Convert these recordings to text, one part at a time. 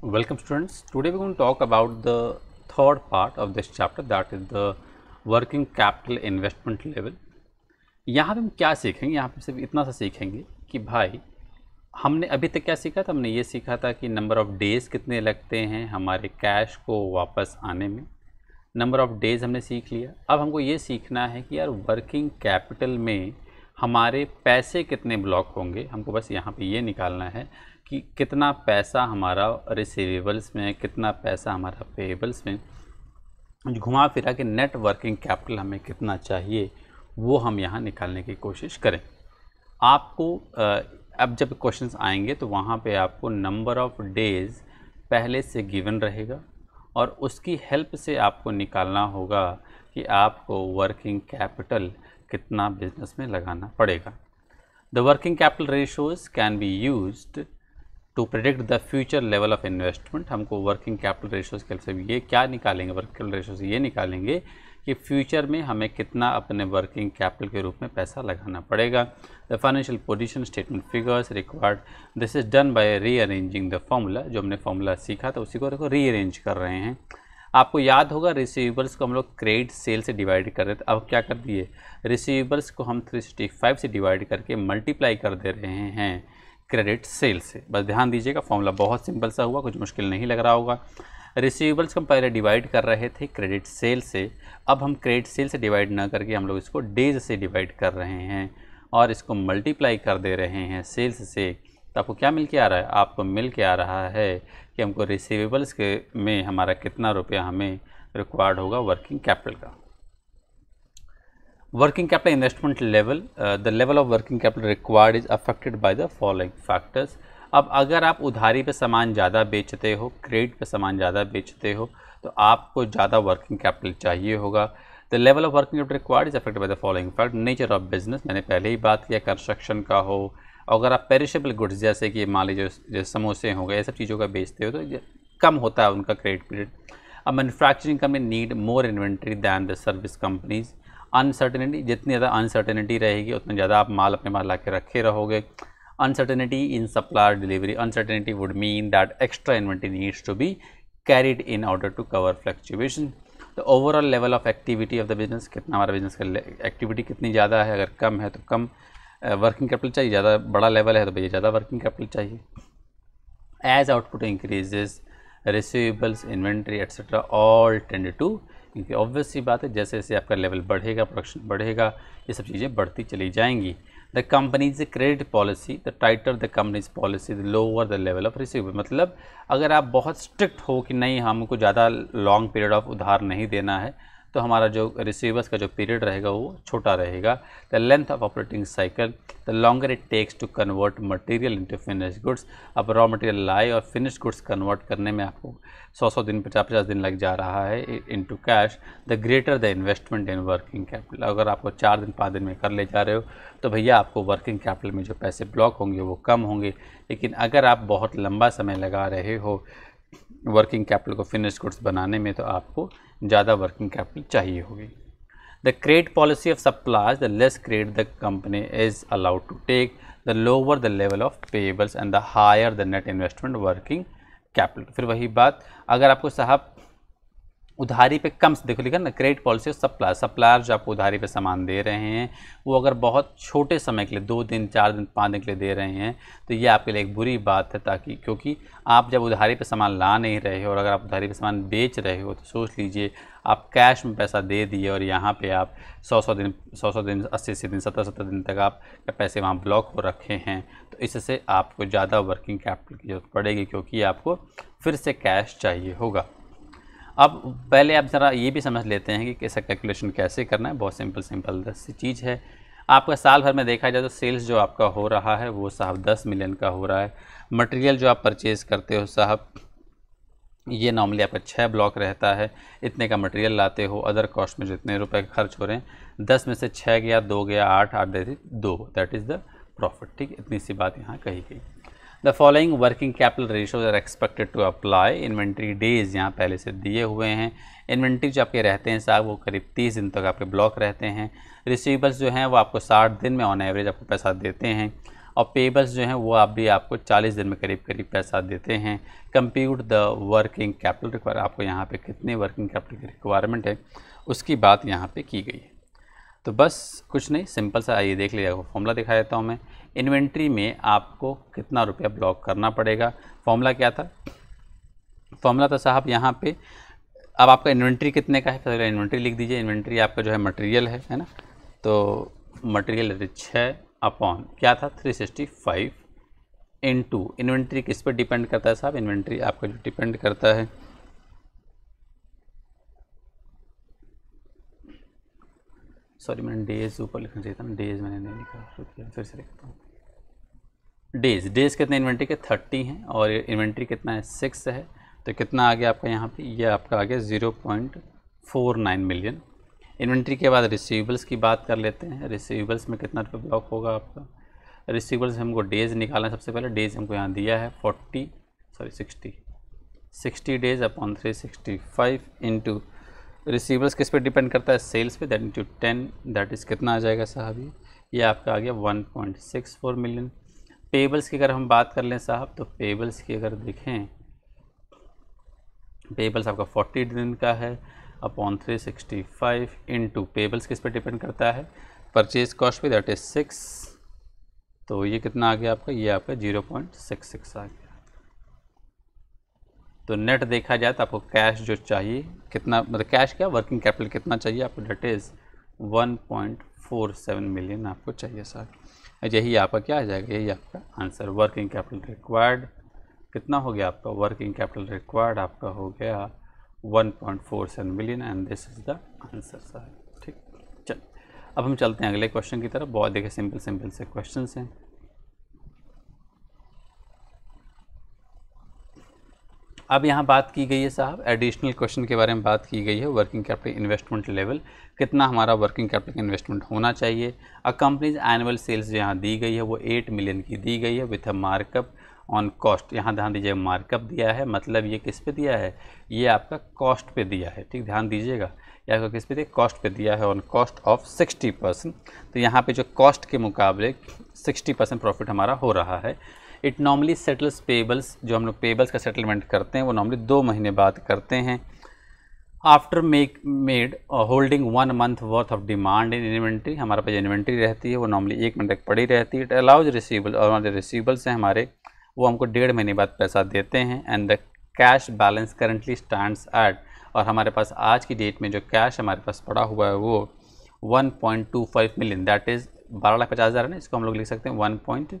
Welcome students. Today we're going to talk about the third part of this chapter that is the working capital investment level. यहाँ पे हम क्या सीखेंगे यहाँ पे सिर्फ इतना सा सीखेंगे कि भाई हमने अभी तक क्या सीखा था हमने ये सीखा था कि नंबर ऑफ़ डेज़ कितने लगते हैं हमारे कैश को वापस आने में नंबर ऑफ़ डेज़ हमने सीख लिया अब हमको ये सीखना है कि यार वर्किंग कैपिटल में हमारे पैसे कितने ब्लॉक होंगे हमको बस यहाँ पे ये निकालना है कि कितना पैसा हमारा रिसीवेबल्स में कितना पैसा हमारा पेबल्स में घुमा फिरा के नेट वर्किंग कैपिटल हमें कितना चाहिए वो हम यहाँ निकालने की कोशिश करें आपको अब जब क्वेश्चंस आएंगे तो वहाँ पे आपको नंबर ऑफ़ डेज़ पहले से गिवन रहेगा और उसकी हेल्प से आपको निकालना होगा कि आपको वर्किंग कैपिटल कितना बिजनेस में लगाना पड़ेगा the working capital ratios can be used to predict the future level of investment हमको वर्किंग कैपिटल रेशोज़ के से ये क्या निकालेंगे वर्किंग कैपिटल रेशोज़ ये निकालेंगे कि फ्यूचर में हमें कितना अपने वर्किंग कैपिटल के रूप में पैसा लगाना पड़ेगा the financial position statement figures required this is done by rearranging the formula जो हमने फॉर्मूला सीखा था उसी को देखो रीअरेंज कर रहे हैं आपको याद होगा रिसीवेबल्स को हम लोग क्रेडिट सेल से डिवाइड कर रहे थे अब क्या कर दिए रिसीवेबल्स को हम 365 से डिवाइड करके मल्टीप्लाई कर दे रहे हैं क्रेडिट सेल से बस ध्यान दीजिएगा फॉर्मूला बहुत सिंपल सा हुआ कुछ मुश्किल नहीं लग रहा होगा रिसीवेबल्स को हम पहले डिवाइड कर रहे थे क्रेडिट सेल से अब हम क्रेडिट सेल से डिवाइड ना करके हम लोग इसको डेज से डिवाइड कर रहे हैं और इसको मल्टीप्लाई कर दे रहे हैं सेल्स से तो आपको क्या मिल के आ रहा है आपको मिल के आ रहा है कि हमको रिसीवेबल्स के में हमारा कितना रुपया हमें रिक्वायर्ड होगा वर्किंग कैपिटल का Working capital investment level, uh, the level of working capital required is affected by the following factors. अब अगर आप उधारी पे सामान ज़्यादा बेचते हो क्रेडिट पे सामान ज़्यादा बेचते हो तो आपको ज़्यादा वर्किंग कैपिटल चाहिए होगा the level of working capital required is affected by the following fact nature of business मैंने पहले ही बात किया कंस्ट्रक्शन का हो अगर आप पेरिशेबल गुड्स जैसे कि मान लीजिए समोसे हो गए ये सब चीज़ों का बेचते हो तो कम होता है उनका क्रेडिट पीरियड अब manufacturing company need more inventory than the service companies uncertainty जितनी ज़्यादा अनसर्टेनिटी रहेगी उतना ज़्यादा आप माल अपने माल ला के रखे रहोगे uncertainty in supplier delivery uncertainty would mean that extra inventory needs to be carried in order to cover fluctuation तो overall level of activity of the business कितना हमारा बिजनेस का एक्टिविटी कितनी ज़्यादा है अगर कम है तो कम वर्किंग कैपिटल चाहिए ज़्यादा बड़ा लेवल है तो भैया ज़्यादा वर्किंग कैपिटल चाहिए as output increases receivables inventory etcetera all tend to क्योंकि ऑब्वियस सी बात है जैसे जैसे आपका लेवल बढ़ेगा प्रोडक्शन बढ़ेगा ये सब चीज़ें बढ़ती चली जाएंगी the company's credit policy the tighter the company's policy the lower the level of receive मतलब अगर आप बहुत स्ट्रिक्ट हो कि नहीं हमको ज़्यादा लॉन्ग पीरियड ऑफ उधार नहीं देना है तो हमारा जो रिसीवर्स का जो पीरियड रहेगा वो छोटा रहेगा the length of operating cycle the longer it takes to convert material into finish goods अब रॉ मटेरियल लाए और फिनिश गुड्स कन्वर्ट करने में आपको सौ सौ दिन पचास पचास दिन लग जा रहा है into cash the greater the investment in working capital अगर आपको चार दिन पाँच दिन में कर ले जा रहे हो तो भैया आपको वर्किंग कैपिटल में जो पैसे ब्लॉक होंगे वो कम होंगे लेकिन अगर आप बहुत लंबा समय लगा रहे हो वर्किंग कैपिटल को फिनिश गुड्स बनाने में तो आपको ज़्यादा वर्किंग कैपिटल चाहिए होगी the credit policy of supplies the less credit the company is allowed to take the lower the level of payables and the higher the net investment working capital फिर वही बात अगर आपको साहब उधारी पे कम देखो लिखा ना क्रेडिट पॉलिसी और सप्लायर सप्लायर जो आपको उधारी पे सामान दे रहे हैं वो अगर बहुत छोटे समय के लिए दो दिन चार दिन पाँच दिन के लिए दे रहे हैं तो ये आपके लिए एक बुरी बात है ताकि क्योंकि आप जब उधारी पे सामान ला नहीं रहे हो और अगर आप उधारी पे सामान बेच रहे हो तो सोच लीजिए आप कैश में पैसा दे दिए और यहाँ पर आप सौ सौ दिन सौ सौ दिन अस्सी अस्सी दिन सत्तर सत्तर दिन तक आप पैसे वहाँ ब्लॉक हो रखे हैं तो इससे आपको ज़्यादा वर्किंग कैपिटल की जरूरत पड़ेगी क्योंकि आपको फिर से कैश चाहिए होगा अब पहले आप ज़रा ये भी समझ लेते हैं कि कैसा कैलकुलेशन कैसे करना है बहुत सिंपल सिंपल दस सी चीज़ है आपका साल भर में देखा जाए तो सेल्स जो आपका हो रहा है वो साहब दस मिलियन का हो रहा है मटेरियल जो आप परचेज़ करते हो साहब ये नॉर्मली आपका छः ब्लॉक रहता है इतने का मटेरियल लाते हो अदर कॉस्ट में जितने रुपए खर्च हो रहे हैं दस में से छः गया दो गया आठ आठ दे दो दैट इज़ द प्रॉफिट ठीक इतनी सी बात यहाँ कही गई the following working capital ratios are expected to apply inventory days यहाँ पहले से दिए हुए हैं इन्वेंट्री जो आपके रहते हैं साहब वो करीब तीस दिन तक आपके ब्लॉक रहते हैं Receivables जो हैं वो आपको साठ दिन में ऑन एवरेज आपको पैसा देते हैं और पेबल्स जो हैं वो आप भी आपको 40 दिन में करीब करीब पैसा देते हैं compute the working capital require आपको यहाँ पे कितने वर्किंग कैपिटल की रिक्वायरमेंट है उसकी बात यहाँ पे की गई है तो बस कुछ नहीं सिंपल सा आइए देख लीजिएगा फॉर्मूला दिखा देता हूँ मैं इन्वेंट्री में आपको कितना रुपया ब्लॉक करना पड़ेगा फॉर्मूला क्या था फॉर्मूला था साहब यहाँ पे अब आपका इन्वेंट्री कितने का है पहले तो इन्वेंट्री लिख दीजिए इन्वेंट्री आपका जो है मटेरियल है है ना तो मटेरियल छः अपॉन क्या था 365 इन टू इन्वेंट्री किस पर डिपेंड करता है साहब इन्वेंट्री आपका जो डिपेंड करता है सॉरी मैंने डेज ऊपर लिखना चाहिए था डेज मैंने नहीं लिखा फिर से लिखता हूँ डेज डेज कितने इन्वेंट्री के थर्टी हैं और इन्वेंट्री कितना है सिक्स है तो कितना आ गया आपका यहाँ पे ये यह आपका आ गया zero point four nine million inventory के बाद रिसीवेबल्स की बात कर लेते हैं रिसीवेबल्स में कितना रुपये ब्लॉक होगा आपका रिसीवेबल्स हमको डेज निकालना है सबसे पहले डेज हमको यहाँ दिया है forty sorry sixty sixty days upon three sixty five into receivables किस पे डिपेंड करता है सेल्स पे that into ten that is कितना आ जाएगा साहब ये आपका आ गया one point six four million payables की अगर हम बात कर लें साहब तो पेबल्स की अगर देखें पेबल्स आपका फोर्टी दिन का है upon three sixty five into payables किस पे डिपेंड करता है परचेज कॉस्ट भी दैट इज़ सिक्स तो ये कितना आ गया आपका ये आपका जीरो पॉइंट सिक्स सिक्स आ गया तो नेट देखा जाए तो आपको कैश जो चाहिए कितना मतलब कैश क्या वर्किंग कैपिटल कितना चाहिए आपको that is one point four seven million आपको चाहिए साहब यही आपका क्या आ जाएगा यही आपका आंसर वर्किंग कैपिटल रिक्वायर्ड कितना हो गया आपका वर्किंग कैपिटल रिक्वायर्ड आपका हो गया 1.47 million and this is the answer sir ठीक चल अब हम चलते हैं अगले क्वेश्चन की तरफ बहुत देखिए सिंपल सिंपल से क्वेश्चन हैं अब यहाँ बात की गई है साहब एडिशनल क्वेश्चन के बारे में बात की गई है वर्किंग कैपिटल इन्वेस्टमेंट लेवल कितना हमारा वर्किंग कैपिटल इन्वेस्टमेंट होना चाहिए अ कंपनीज एनुअल सेल्स जो यहाँ दी गई है वो एट मिलियन की दी गई है with a markup on cost यहाँ ध्यान दीजिए मार्कअप दिया है मतलब ये किस पे दिया है ये आपका कॉस्ट पे दिया है ठीक ध्यान दीजिएगा या आपका किस पे दिया कॉस्ट पे दिया है on cost of sixty percent तो यहाँ पे जो कॉस्ट के मुकाबले सिक्सटी परसेंट प्रॉफिट हमारा हो रहा है इट नॉर्मली सेटल्स पेबल्स जो हम लोग पेबल्स का सेटलमेंट करते हैं वो नॉर्मली दो महीने बाद करते हैं after make made holding one month worth of demand in inventory हमारे पास इन्वेंट्री रहती है वो नॉर्मली एक महीने तक पड़ी रहती है इट अलाउज रिसीबल और हमारे रिसीबल्स हैं हमारे वो हमको डेढ़ महीने बाद पैसा देते हैं and the cash balance currently stand at और हमारे पास आज की डेट में जो कैश हमारे पास पड़ा हुआ है वो 1.25 मिलियन दैट इज़ बारह लाख पचास हज़ार है ना इसको हम लोग लिख सकते हैं point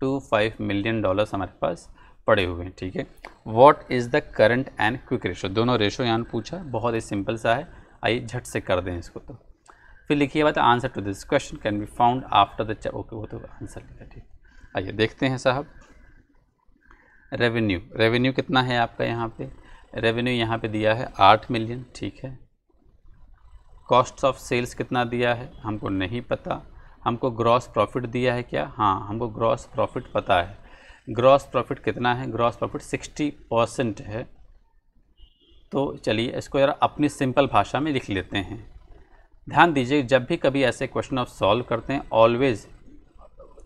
two five million dollars हमारे पास पड़े हुए हैं ठीक है what is the current and quick ratio दोनों रेशो यहाँ पूछा बहुत ही सिंपल सा है आइए झट से कर दें इसको तो फिर लिखिए बात answer to this question can be found after the okay वो तो आंसर लिखा ठीक आइए देखते हैं साहब रेवेन्यू रेवेन्यू कितना है आपका यहाँ पे रेवेन्यू यहाँ पे दिया है आठ मिलियन ठीक है कॉस्ट ऑफ सेल्स कितना दिया है हमको नहीं पता हमको ग्रॉस प्रॉफिट दिया है क्या हाँ हमको ग्रॉस प्रॉफिट पता है ग्रॉस प्रॉफिट कितना है ग्रॉस प्रॉफिट 60 परसेंट है तो चलिए इसको यार अपनी सिंपल भाषा में लिख लेते हैं ध्यान दीजिए जब भी कभी ऐसे क्वेश्चन आप सॉल्व करते हैं ऑलवेज़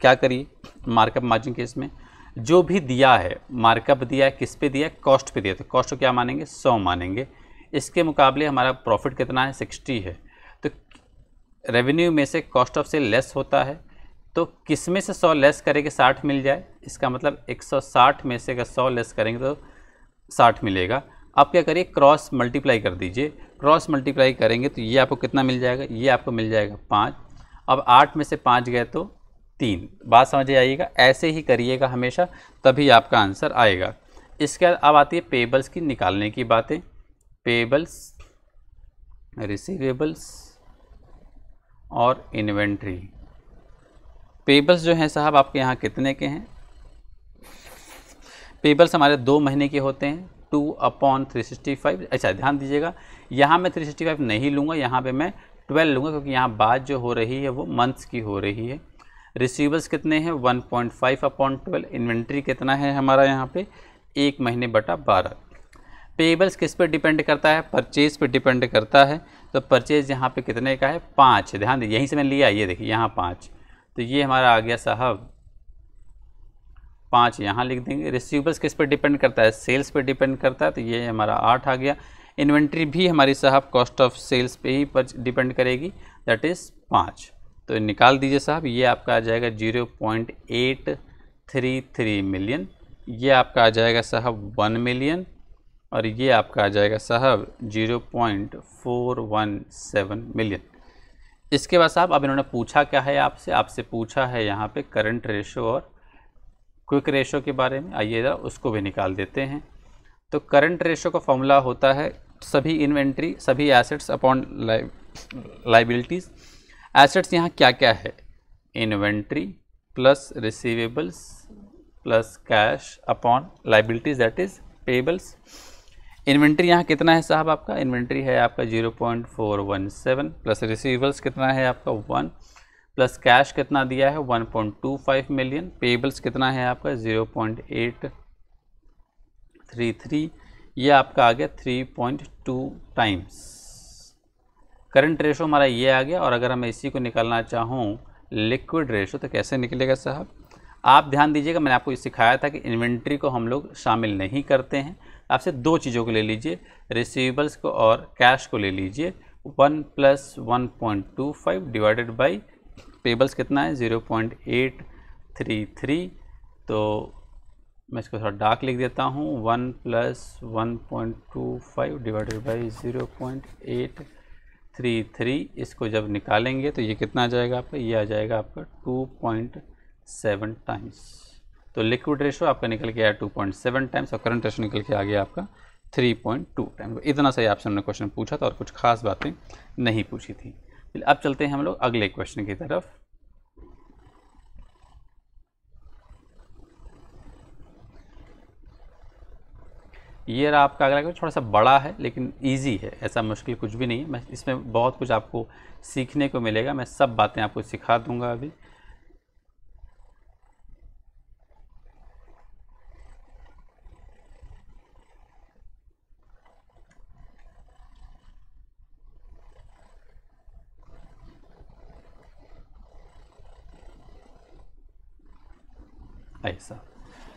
क्या करिए मार्कअप मार्जिन केस में जो भी दिया है मार्कअप दिया है किस पे दिया है कॉस्ट पे दिया तो कॉस्ट को क्या मानेंगे सौ मानेंगे इसके मुकाबले हमारा प्रॉफिट कितना है सिक्सटी है रेवेन्यू में से कॉस्ट ऑफ सेल लेस होता है तो किस में से सौ लेस करेंगे साठ मिल जाए इसका मतलब एक सौ साठ में से अगर सौ लेस करेंगे तो साठ मिलेगा आप क्या करिए क्रॉस मल्टीप्लाई कर दीजिए क्रॉस मल्टीप्लाई करेंगे तो ये आपको कितना मिल जाएगा ये आपको मिल जाएगा पाँच अब आठ में से पाँच गए तो तीन बात समझ आइएगा ऐसे ही करिएगा हमेशा तभी आपका आंसर आएगा इसके बाद अब आती है पेबल्स की निकालने की बातें पेबल्स रिसीवेबल्स और इन्वेंट्री पेबल्स जो हैं साहब आपके यहाँ कितने के हैं पेबल्स हमारे दो महीने के होते हैं two upon three sixty five अच्छा ध्यान दीजिएगा यहाँ मैं थ्री सिक्सटी फाइव नहीं लूँगा यहाँ पे मैं ट्वेल्व लूँगा क्योंकि यहाँ बात जो हो रही है वो मंथ्स की हो रही है रिसीवर्स कितने हैं one point five upon twelve inventory कितना है हमारा यहाँ पर एक महीने बटा बारह पेबल्स किस पर डिपेंड करता है परचेज पर डिपेंड करता है तो परचेज़ यहाँ पे कितने का है पाँच ध्यान दीजिए यहीं से मैंने लिया ये देखिए यहाँ पाँच तो ये हमारा आ गया साहब पाँच यहाँ लिख देंगे रिसीवेबल्स किस पर डिपेंड करता है सेल्स पर डिपेंड करता है तो ये हमारा आठ आ गया इन्वेंट्री भी हमारी साहब कॉस्ट ऑफ सेल्स पे ही पर डिपेंड करेगी दैट इज़ पाँच तो निकाल दीजिए साहब ये आपका आ जाएगा zero point eight three three million ये आपका आ जाएगा साहब वन मिलियन और ये आपका आ जाएगा साहब zero point four one seven million इसके बाद साहब अब इन्होंने पूछा क्या है आपसे आपसे पूछा है यहाँ पे करंट रेशो और क्विक रेशो के बारे में आइए उसको भी निकाल देते हैं तो करंट रेशो का फॉर्मूला होता है सभी इन्वेंट्री सभी एसेट्स अपॉन लाइबिलिटीज़ एसेट्स यहाँ क्या क्या है inventory plus receivables plus cash upon liabilities that is payables inventory यहाँ कितना है साहब आपका इन्वेंट्री है आपका zero point four one seven plus receivables कितना है आपका वन प्लस कैश कितना दिया है one point two five million payables कितना है आपका zero point eight three three ये आपका आ गया three point two times current ratio हमारा ये आ गया और अगर हम इसी को निकालना चाहूँ लिक्विड रेशो तो कैसे निकलेगा साहब आप ध्यान दीजिएगा मैंने आपको ये सिखाया था कि इन्वेंट्री को हम लोग शामिल नहीं करते हैं आपसे दो चीज़ों को ले लीजिए रिसीवेबल्स को और कैश को ले लीजिए one plus one point two five divided by payables कितना है zero point eight three three तो मैं इसको थोड़ा डार्क लिख देता हूँ one plus one point two five divided by zero point eight three three इसको जब निकालेंगे तो ये कितना आ जाएगा आपका ये आ जाएगा आपका टू पॉइंट सेवन टाइम्स तो लिक्विड रेशो आपका निकल के आया टू पॉइंट सेवन टाइम्स और करंट रेशो निकल के आ गया आपका थ्री पॉइंट टू टाइम्स इतना सही आपसे हमने क्वेश्चन पूछा था और कुछ खास बातें नहीं पूछी थी अब चलते हैं हम लोग अगले क्वेश्चन की तरफ ये रहा आपका अगला क्वेश्चन थोड़ा सा बड़ा है लेकिन इजी है ऐसा मुश्किल कुछ भी नहीं है मैं इसमें बहुत कुछ आपको सीखने को मिलेगा मैं सब बातें आपको सिखा दूंगा अभी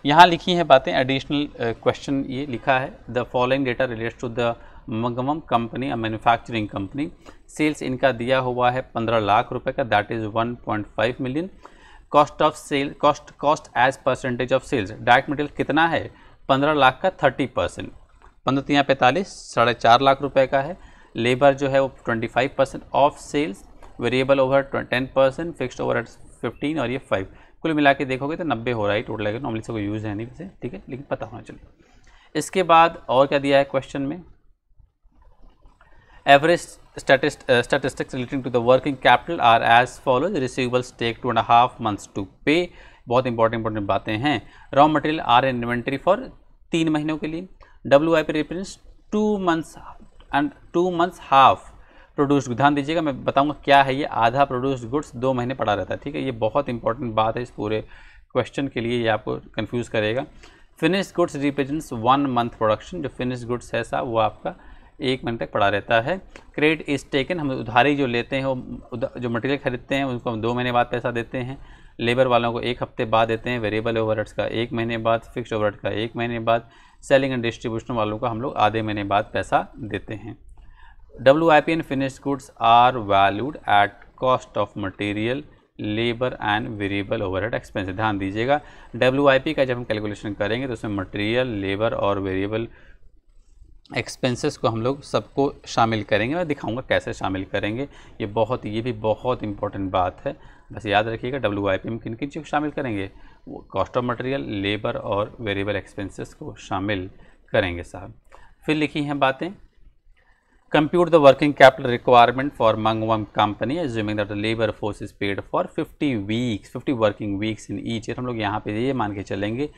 यहाँ लिखी हैं बातें एडिशनल क्वेश्चन uh, ये लिखा है the following data relates to the मगमम कंपनी मैन्युफैक्चरिंग कंपनी सेल्स इनका दिया हुआ है पंद्रह लाख रुपए का that is one point five million cost of sale cost cost as percentage of sales direct material कितना है पंद्रह लाख का थर्टी परसेंट पंद्रह तीन तो पैंतालीस साढ़े चार लाख रुपए का है लेबर जो है वो twenty five percent of sales variable over ten percent fixed over fifteen और ये फाइव कुल मिला के देखोगे तो नब्बे हो रहा है टोटल अगर नॉर्मली से कोई यूज़ है नहीं वैसे ठीक है लेकिन पता होना चाहिए इसके बाद और क्या दिया है क्वेश्चन में average uh, statistics relating to the working capital are as follows receivables take two and a half months to pay बहुत इंपॉर्टेंट इंपॉर्टेंट बातें हैं raw material are and inventory for तीन महीनों के लिए W I P reference two months and two months half produced ध्यान दीजिएगा मैं बताऊंगा क्या है ये आधा प्रोड्यूस्ड गुड्स दो महीने पड़ा रहता है ठीक है ये बहुत इंपॉर्टेंट बात है इस पूरे क्वेश्चन के लिए ये आपको कन्फ्यूज़ करेगा finish goods represents one month production जो फिनिश गुड्स है सा वो आपका एक महीने तक पड़ा रहता है क्रेडिट इज टेकन हम उधारी जो लेते हैं वो जो मटेरियल खरीदते हैं उनको हम दो महीने बाद पैसा देते हैं लेबर वालों को एक हफ्ते बाद देते हैं वेरिएबल ओवरहेड्स का एक महीने बाद फिक्स ओवरहेड का एक महीने बाद सेलिंग एंड डिस्ट्रीब्यूशन वालों को हम लोग आधे महीने बाद पैसा देते हैं W I P and finish goods are valued at cost of material labour and variable overhead expenses ध्यान दीजिएगा डब्ल्यू आई पी का जब हम कैलकुलेशन करेंगे तो उसमें मटेरियल लेबर और वेरिएबल एक्सपेंसेस को हम लोग सबको शामिल करेंगे मैं दिखाऊंगा कैसे शामिल करेंगे ये बहुत ये भी बहुत इंपॉर्टेंट बात है बस याद रखिएगा डब्ल्यू आई पी में किन किन चीज़ को शामिल करेंगे वो कॉस्ट ऑफ मटेरियल लेबर और वेरिएबल एक्सपेंसेस को शामिल करेंगे साहब फिर लिखी हैं बातें compute the working capital requirement for Mangwam company assuming that the labor force is paid for 50 weeks 50 working weeks in each year हम लोग यहाँ पे ये मान के चलेंगे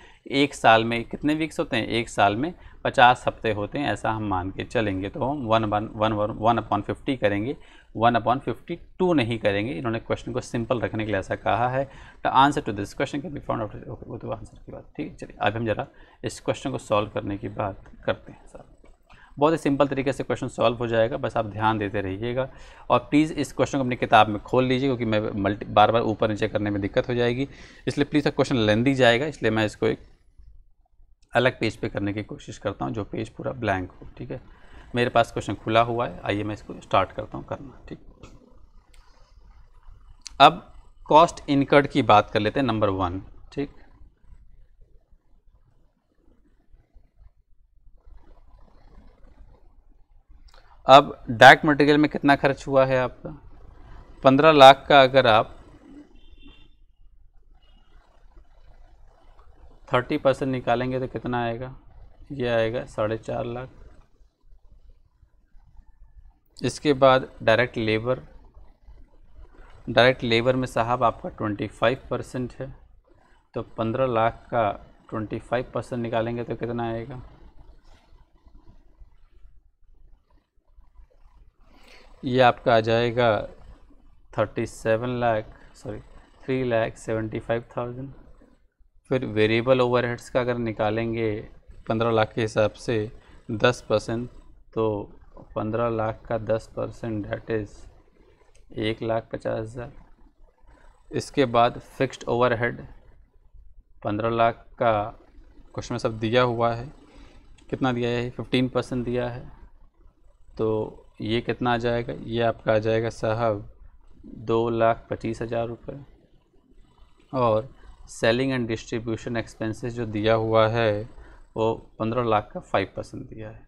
एक साल में कितने वीक्स होते हैं एक साल में 50 हफ्ते होते हैं ऐसा हम मान के चलेंगे तो हम one one one one upon fifty करेंगे वन अपॉन फिफ्टी टू नहीं करेंगे इन्होंने क्वेश्चन को सिंपल रखने के लिए ऐसा कहा है तो answer to this question can be found out okay वो तो आंसर की बात ठीक है चलिए अब हम जरा इस क्वेश्चन को सॉल्व करने की बात करते हैं बहुत ही सिंपल तरीके से क्वेश्चन सॉल्व हो जाएगा बस आप ध्यान देते रहिएगा और प्लीज़ इस क्वेश्चन को अपनी किताब में खोल लीजिए क्योंकि मैं मल्टी बार बार ऊपर नीचे करने में दिक्कत हो जाएगी इसलिए प्लीज़ क्वेश्चन लेंदी जाएगा इसलिए मैं इसको एक अलग पेज पे करने की कोशिश करता हूँ जो पेज पूरा ब्लैंक हो ठीक है मेरे पास क्वेश्चन खुला हुआ है आइए मैं इसको स्टार्ट करता हूँ करना ठीक अब कॉस्ट इनकर्ड की बात कर लेते हैं नंबर वन ठीक अब डायरेक्ट मटेरियल में कितना खर्च हुआ है आपका पंद्रह लाख का अगर आप थर्टी परसेंट निकालेंगे तो कितना आएगा ये आएगा साढ़े चार लाख इसके बाद डायरेक्ट लेबर डायरेक्ट लेबर में साहब आपका ट्वेंटी फाइव परसेंट है तो पंद्रह लाख का ट्वेंटी फाइव परसेंट निकालेंगे तो कितना आएगा ये आपका आ जाएगा thirty seven lakh sorry three lakh seventy five thousand फिर वेरिएबल ओवरहेड्स का अगर निकालेंगे पंद्रह लाख के हिसाब से दस परसेंट तो पंद्रह लाख का दस परसेंट डेट इज़ एक लाख पचास हज़ार इसके बाद फिक्स्ड ओवरहेड पंद्रह लाख का क्वेश्चन में सब दिया हुआ है कितना दिया है फिफ्टीन परसेंट दिया है तो ये कितना आ जाएगा ये आपका आ जाएगा साहब दो लाख पच्चीस हज़ार रुपये और सेलिंग एंड डिस्ट्रीब्यूशन एक्सपेंसेस जो दिया हुआ है वो पंद्रह लाख का फाइव परसेंट दिया है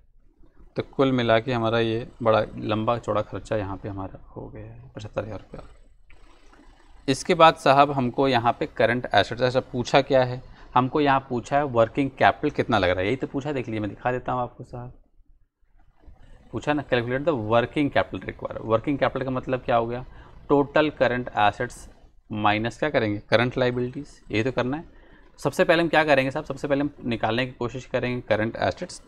तो कुल मिला के हमारा ये बड़ा लंबा चौड़ा खर्चा यहाँ पे हमारा हो गया है पचहत्तर हज़ार रुपया इसके बाद साहब हमको यहाँ पे करंट एसेट ऐसा पूछा क्या है हमको यहाँ पूछा है वर्किंग कैपिटल कितना लग रहा है यही तो पूछा देख लीजिए मैं दिखा देता हूँ आपको साहब पूछा ना calculate the working capital require working capital का मतलब क्या हो गया टोटल करंट एसेट्स माइनस क्या करेंगे करंट लाइबिलिटीज़ ये तो करना है सबसे पहले हम क्या करेंगे साहब सबसे पहले हम निकालने की कोशिश करेंगे करंट एसेट्स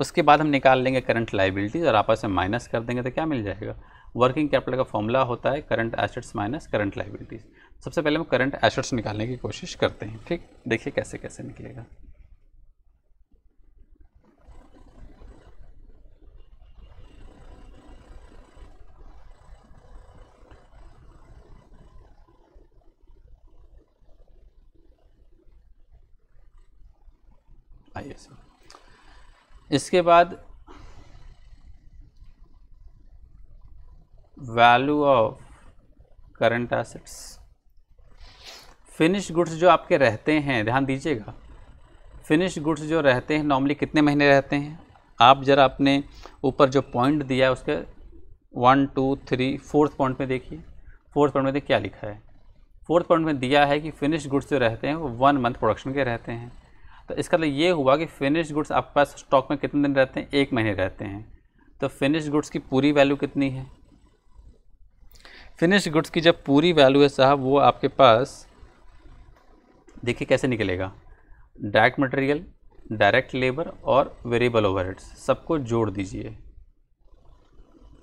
उसके बाद हम निकाल लेंगे करंट लाइबिलिटीज़ और आपस में माइनस कर देंगे तो क्या मिल जाएगा वर्किंग कैपिटल का फॉर्मूला होता है current assets minus current liabilities सबसे पहले हम करंट एसेट्स निकालने की कोशिश करते हैं ठीक देखिए कैसे कैसे निकलेगा आइए इसके बाद value of current assets finish goods जो आपके रहते हैं ध्यान दीजिएगा फिनिश गुड्स जो रहते हैं नॉर्मली कितने महीने रहते हैं आप ज़रा अपने ऊपर जो पॉइंट दिया है उसके one two three fourth point में देखिए फोर्थ पॉइंट में क्या लिखा है फोर्थ पॉइंट में दिया है कि फिनिश गुड्स जो रहते हैं वो वन मंथ प्रोडक्शन के रहते हैं तो इसका मतलब ये हुआ कि फिनिश गुड्स आपके पास स्टॉक में कितने दिन रहते हैं एक महीने रहते हैं तो फिनिश गुड्स की पूरी वैल्यू कितनी है फिनिश गुड्स की जब पूरी वैल्यू है साहब वो आपके पास देखिए कैसे निकलेगा डायरेक्ट मटेरियल डायरेक्ट लेबर और वेरिएबल हेड्स सबको जोड़ दीजिए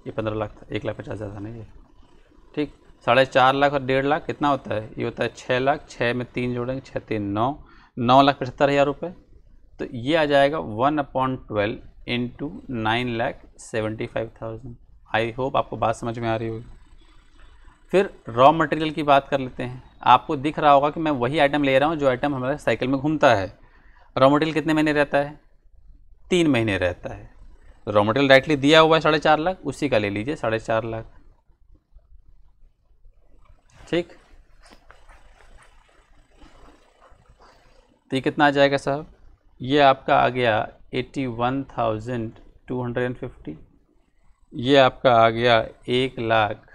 ये पंद्रह लाख था एक लाख पचास हज़ार था ना ये ठीक साढ़े चार लाख और डेढ़ लाख कितना होता है ये होता है छः लाख छः में तीन जोड़ेंगे छः तीन नौ नौ लाख पचहत्तर हज़ार रुपये तो ये आ जाएगा one upon twelve into nine lakh seventy five thousand I hope आपको बात समझ में आ रही होगी फिर रॉ मटेरियल की बात कर लेते हैं आपको दिख रहा होगा कि मैं वही आइटम ले रहा हूँ जो आइटम हमारे साइकिल में घूमता है रॉ मटेरियल कितने महीने रहता है तीन महीने रहता है रॉ मटेरियल डायरेक्टली दिया हुआ है साढ़े चार लाख उसी का ले लीजिए साढ़े चार लाख ठीक तो ये कितना आ जाएगा साहब ये आपका आ गया eighty one thousand two hundred and fifty ये आपका आ गया एक लाख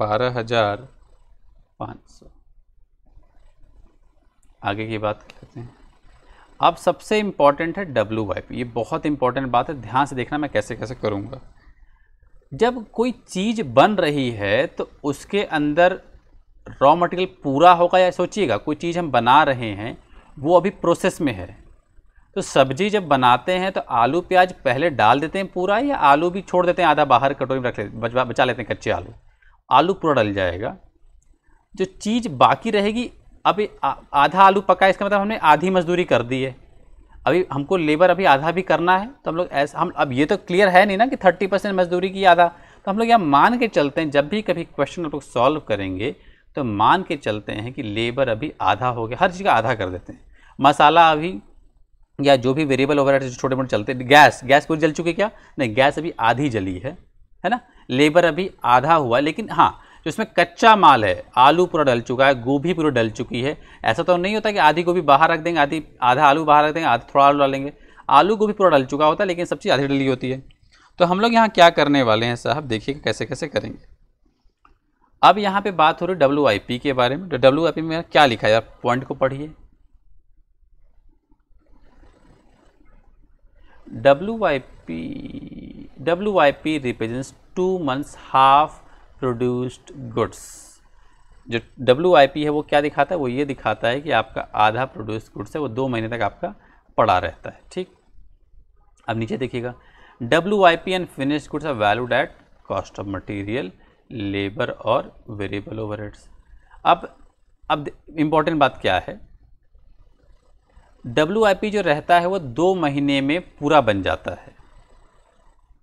बारह हज़ार पाँच सौ आगे की बात करते हैं अब सबसे इम्पॉर्टेंट है डब्ल्यू वाई पी ये बहुत इंपॉर्टेंट बात है ध्यान से देखना मैं कैसे कैसे करूँगा जब कोई चीज़ बन रही है तो उसके अंदर रॉ मटेरियल पूरा होगा या सोचिएगा कोई चीज़ हम बना रहे हैं वो अभी प्रोसेस में है तो सब्जी जब बनाते हैं तो आलू प्याज पहले डाल देते हैं पूरा या आलू भी छोड़ देते हैं आधा बाहर कटोरी में रख लेते बचा लेते हैं कच्चे आलू आलू पूरा डल जाएगा जो चीज़ बाकी रहेगी अभी आधा आलू पका इसका मतलब हमने आधी मजदूरी कर दी है अभी हमको लेबर अभी आधा भी करना है तो हम लोग ऐसा हम अब ये तो क्लियर है नहीं ना कि थर्टी परसेंट मजदूरी की आधा तो हम लोग यहाँ मान के चलते हैं जब भी कभी क्वेश्चन हम लोग सॉल्व करेंगे तो मान के चलते हैं कि लेबर अभी आधा हो गया हर चीज़ का आधा कर देते हैं मसाला अभी या जो भी वेरिएबल ओवर छोटे मोटे चलते हैं गैस गैस पूरी जल चुकी है क्या नहीं गैस अभी आधी जली है है ना लेबर अभी आधा हुआ लेकिन हाँ जो इसमें कच्चा माल है आलू पूरा डल चुका है गोभी पूरा डल चुकी है ऐसा तो नहीं होता कि आधी गोभी बाहर रख देंगे आधी आधा आलू बाहर रख देंगे आधा थोड़ा आलू डालेंगे आलू गोभी पूरा डल चुका होता है लेकिन सब चीज़ आधी डली होती है तो हम लोग यहाँ क्या करने वाले हैं साहब देखिए कैसे कैसे करेंगे अब यहाँ पे बात हो रही है डब्ल्यू के बारे में डब्ल्यू तो आई में क्या लिखा है आप पॉइंट को पढ़िए W I P W I P represents two months half produced goods जो डब्ल्यू आई पी है वो क्या दिखाता है वो ये दिखाता है कि आपका आधा प्रोड्यूस गुड्स है वो दो महीने तक आपका पड़ा रहता है ठीक अब नीचे देखिएगा W I P and finish goods are valued at cost of material labour और वेरिएबल ओवरहेड्स अब अब इम्पॉर्टेंट बात क्या है डब्ल्यू जो रहता है वो दो महीने में पूरा बन जाता है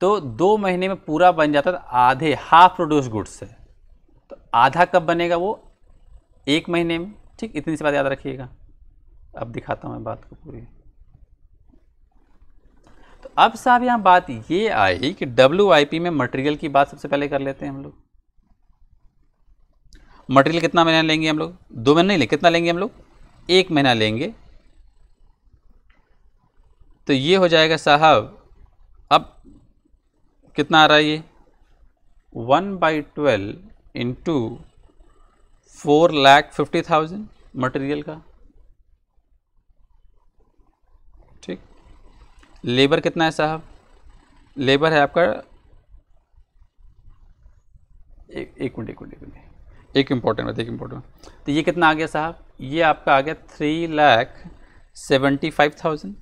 तो दो महीने में पूरा बन जाता है तो आधे हाफ प्रोड्यूस गुड्स है तो आधा कब बनेगा वो एक महीने में ठीक इतनी सी बात याद रखिएगा अब दिखाता हूँ मैं बात को पूरी तो अब साहब यहाँ बात ये आई कि डब्ल्यू में मटेरियल की बात सबसे पहले कर लेते हैं हम लोग मटेरियल कितना महीना लेंगे हम लोग दो महीना नहीं लेंगे कितना लेंगे हम लोग एक महीना लेंगे तो ये हो जाएगा साहब अब कितना आ रहा है ये one by twelve into four lakh fifty thousand material का ठीक लेबर कितना है साहब लेबर है आपका एक मिनट एक मिनट एक मिनट एक इम्पॉर्टेंट बात एक इम्पोर्टेंट तो ये कितना आ गया साहब ये आपका आ गया three lakh seventy five thousand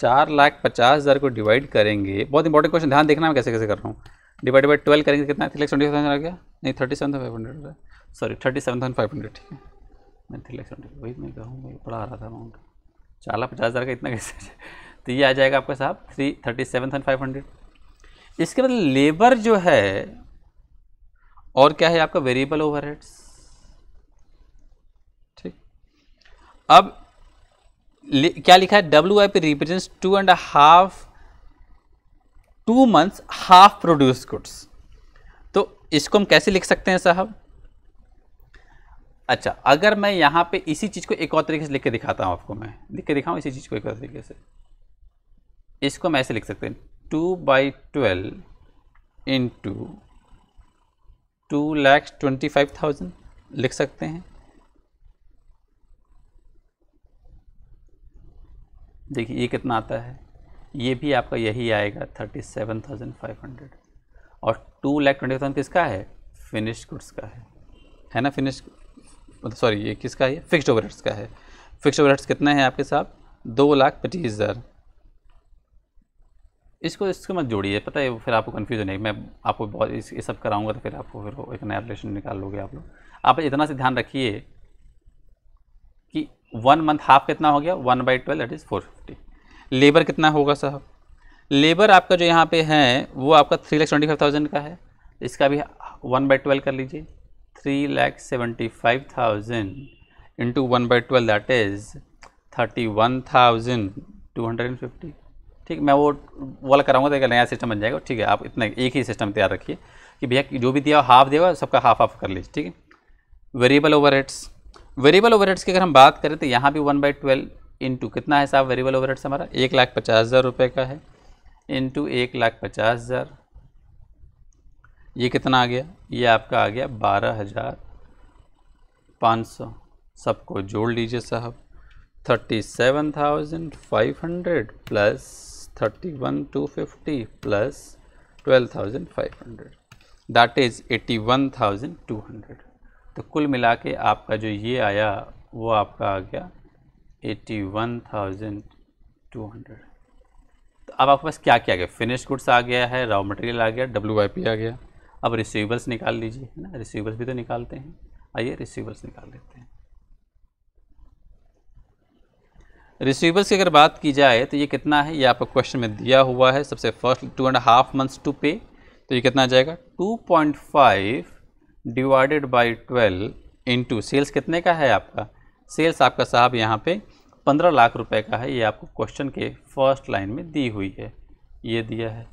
चार लाख पचास हज़ार को डिवाइड करेंगे बहुत इंपॉर्टेंट क्वेश्चन ध्यान देखना मैं कैसे कैसे कर रहा हूँ डिवाइड बाई ट्वेल्व करेंगे कितना थ्री लाख ट्वेंटी थाउजेंड आ गया नहीं thirty seven five hundred sorry thirty seven thousand five hundred ठीक है मैं थ्री लाख सेवेंटी वही मैं कहूँ बड़ा पढ़ा रहा था अमाउंट चार लाख पचास हज़ार का इतना कैसे तो ये आ जाएगा आपका साहब three thirty seven thousand five hundred इसके बाद लेबर जो है और क्या है आपका वेरिएबल ओवरहेड्स ठीक अब लि, क्या लिखा है W I P represent two and half two months half produce goods तो इसको हम कैसे लिख सकते हैं साहब अच्छा अगर मैं यहाँ पे इसी चीज़ को एक और तरीके से लिख के दिखाता हूँ आपको मैं लिख के दिखाऊँ इसी चीज़ को एक और तरीके से इसको हम ऐसे लिख सकते हैं two by twelve into two lakhs twenty five thousand लिख सकते हैं देखिए ये कितना आता है ये भी आपका यही आएगा thirty seven thousand five hundred और टू लैख ट्वेंटी थाउजेंड किसका है फिनिश गुड्स का है है ना फिनिश मतलब सॉरी ये किसका है फिक्स्ड ओवरहेड्स का है फिक्स्ड ओवरहेड्स कितना है आपके साथ दो लाख पच्चीस हज़ार इसको इसको मत जोड़िए पता है फिर आपको कन्फ्यूजन है मैं आपको बहुत इस ये सब कराऊंगा तो फिर आपको फिर एक नया रिलेशन निकाल लोगे आप लोग आप इतना से ध्यान रखिए कि वन मंथ हाफ कितना हो गया one by twelve that is four fifty labour कितना होगा साहब लेबर आपका जो यहाँ पे है वो आपका three lakh twenty five thousand का है इसका भी वन बाई ट्वेल्व कर लीजिए three lakh seventy five thousand into one by twelve that is thirty one thousand two hundred and fifty ठीक मैं वो वाला कराऊंगा तो एक नया सिस्टम बन जाएगा ठीक है आप इतना एक ही सिस्टम तैयार रखिए कि भैया जो भी दिया हाफ देगा सबका हाफ हाफ कर लीजिए ठीक है वेरिएबल ओवरहेड्स वेरिएबल ओवरहेड्स की अगर हम बात करें तो यहाँ भी वन बाई ट्वेल्व इंटू कितना है साहब वेरिएबल ओवरहेड्स हमारा एक लाख पचास हज़ार रुपये का है इंटू एक लाख पचास हज़ार ये कितना आ गया ये आपका आ गया बारह हज़ार पाँच सौ सबको जोड़ लीजिए साहब thirty seven thousand five hundred plus thirty one two fifty plus twelve thousand five hundred that is eighty one thousand two hundred तो कुल मिला के आपका जो ये आया वो आपका आ गया eighty one thousand two hundred तो अब आपके पास क्या क्या आ गया फिनिश गुड्स आ गया है रॉ मटेरियल आ गया डब्ल्यू आ गया अब रिसीवर्स निकाल लीजिए है ना रिसीवर्स भी तो निकालते हैं आइए रिसीवर्स निकाल लेते हैं रिसीवेबल्स की अगर बात की जाए तो ये कितना है ये आपको क्वेश्चन में दिया हुआ है सबसे first two and half months to pay तो ये कितना आ जाएगा 2.5 divided by twelve into sales कितने का है आपका सेल्स आपका साहब यहाँ पे 15 लाख रुपए का है ये आपको क्वेश्चन के फर्स्ट लाइन में दी हुई है ये दिया है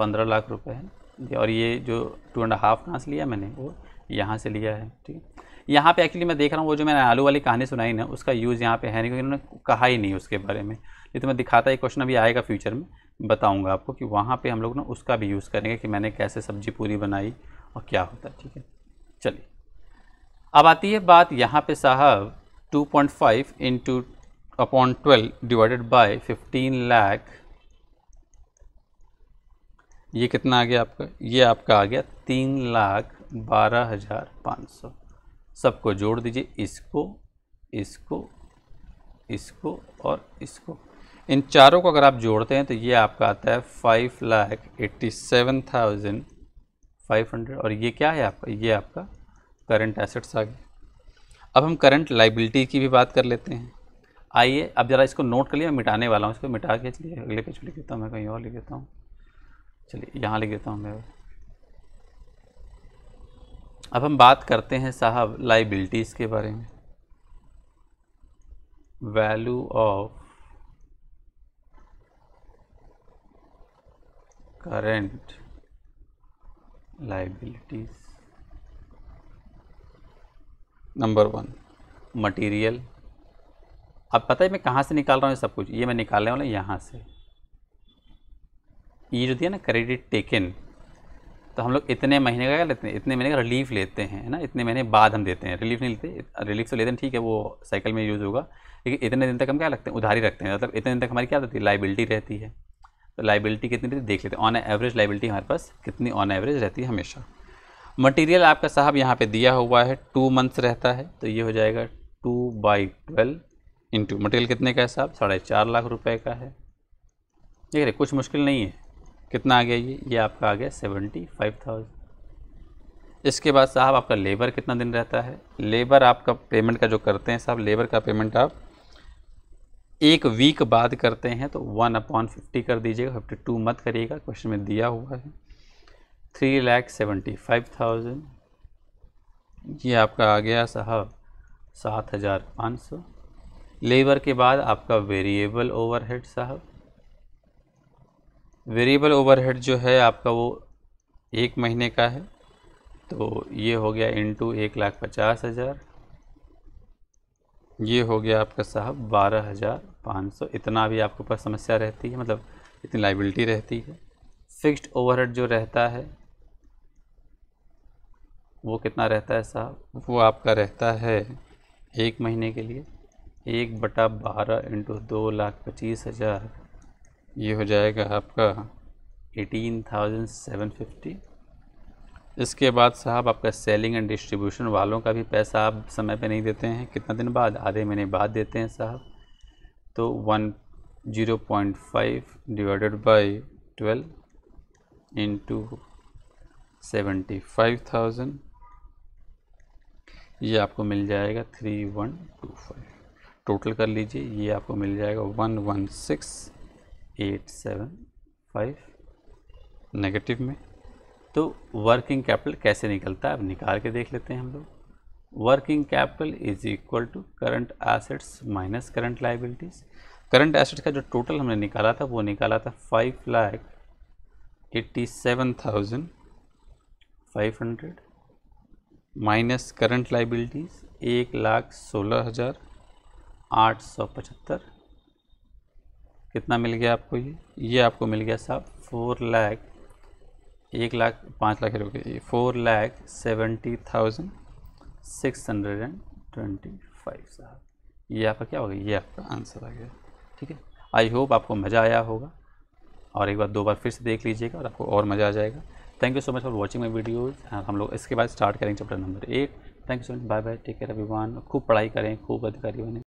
15 लाख रुपए है और ये जो टू एंड हाफ कहाँ से लिया मैंने वो यहाँ से लिया है ठीक है यहाँ पे एक्चुअली मैं देख रहा हूँ वो जो मैंने आलू वाली कहानी सुनाई ना उसका यूज़ यहाँ पे है नहीं क्योंकि उन्होंने कहा ही नहीं उसके बारे में नहीं तो मैं दिखाता एक क्वेश्चन अभी आएगा फ्यूचर में बताऊँगा आपको कि वहाँ पर हम लोग ना उसका भी यूज़ करेंगे कि मैंने कैसे सब्जी पूरी बनाई और क्या होता है ठीक है चलिए अब आती है बात यहाँ पर साहब two point five upon twelve divided by fifteen lakh ये कितना आ गया आपका ये आपका आ गया तीन लाख बारह हज़ार पाँच सौ सबको जोड़ दीजिए इसको इसको इसको और इसको इन चारों को अगर आप जोड़ते हैं तो ये आपका आता है five lakh eighty seven thousand five hundred और ये क्या है आपका ये आपका करंट एसेट्स आ गया अब हम करंट लाइबिलिटी की भी बात कर लेते हैं आइए अब ज़रा इसको नोट कर लिए मिटाने वाला हूँ इसको मिटा के चलिए अगले पेज लिख देता हूँ मैं कहीं और लिख देता हूँ चलिए यहाँ लिख देता हूँ मैं अब हम बात करते हैं साहब लाइबिलिटीज़ के बारे में value of current liabilities number one material अब पता है मैं कहाँ से निकाल रहा हूँ सब कुछ ये मैं निकालने वाला यहाँ से ये जो दिया ना क्रेडिट टेकन तो हम लोग इतने महीने का लेते हैं इतने महीने का रिलीफ लेते हैं ना इतने महीने बाद हम देते हैं रिलीफ नहीं लेते रिलीफ तो लेते हैं ठीक है वो साइकिल में यूज़ होगा लेकिन इतने दिन तक हम क्या रखते हैं उधारी रखते हैं मतलब इतने दिन तक हमारी क्या रहती है लाइबिलिटी रहती है तो लाइबिलिटी कितनी रहती है देख लेते हैं ऑन एवरेज लाइबिलिटी हमारे पास कितनी ऑन एवरेज रहती है हमेशा मटीरियल आपका साहब यहाँ पर दिया हुआ है टू मंथ्स रहता है तो ये हो जाएगा two by twelve into material कितने का है साहब साढ़े चार लाख रुपए का है ठीक है कुछ मुश्किल नहीं है कितना आ गया ये ये आपका आ गया सेवेंटी फाइव थाउजेंड इसके बाद साहब आपका लेबर कितना दिन रहता है लेबर आपका पेमेंट का जो करते हैं साहब लेबर का पेमेंट आप एक वीक बाद करते हैं तो वन अपॉन फिफ्टी कर दीजिएगा फिफ्टी टू मत करिएगा क्वेश्चन में दिया हुआ है three lakh seventy five thousand ये आपका आ गया साहब सात हज़ार पाँच सौ लेबर के बाद आपका वेरिएबल ओवरहेड साहब वेरिएबल ओवरहेड जो है आपका वो एक महीने का है तो ये हो गया इनटू एक लाख पचास हज़ार ये हो गया आपका साहब बारह हज़ार पाँच सौ इतना भी आपके पास समस्या रहती है मतलब इतनी लाइबिलिटी रहती है फिक्स्ड ओवरहेड जो रहता है वो कितना रहता है साहब वो आपका रहता है एक महीने के लिए एक बटा बारह इंटू दो लाख पच्चीस हज़ार ये हो जाएगा आपका एटीन थाउजेंड सेवन फिफ्टी इसके बाद साहब आपका सेलिंग एंड डिस्ट्रीब्यूशन वालों का भी पैसा आप समय पे नहीं देते हैं कितना दिन बाद आधे महीने बाद देते हैं साहब तो one zero point five divided by twelve into seventy five thousand ये आपको मिल जाएगा three one two five total कर लीजिए ये आपको मिल जाएगा one one six eight seven five negative में तो वर्किंग कैपिटल कैसे निकलता है अब निकाल के देख लेते हैं हम लोग working capital is equal to current assets minus current liabilities current assets का जो टोटल हमने निकाला था वो निकाला था five lakh eighty seven thousand five hundred minus current liabilities एक लाख सोलह हज़ार आठ सौ पचहत्तर कितना मिल गया आपको ये ये आपको मिल गया साहब फोर लाख एक लाख पाँच लाख रुपये four lakh seventy thousand six hundred and twenty five साहब ये आपका क्या होगा ये आपका आंसर आ गया ठीक है आई होप आपको मज़ा आया होगा और एक बार दो बार फिर से देख लीजिएगा और आपको और मज़ा आ जाएगा thank you so much for watching my videos हम लोग इसके बाद स्टार्ट करेंगे chapter number eight thank you so much bye bye take care अभिमान खूब पढ़ाई करें खूब अधिकारी बने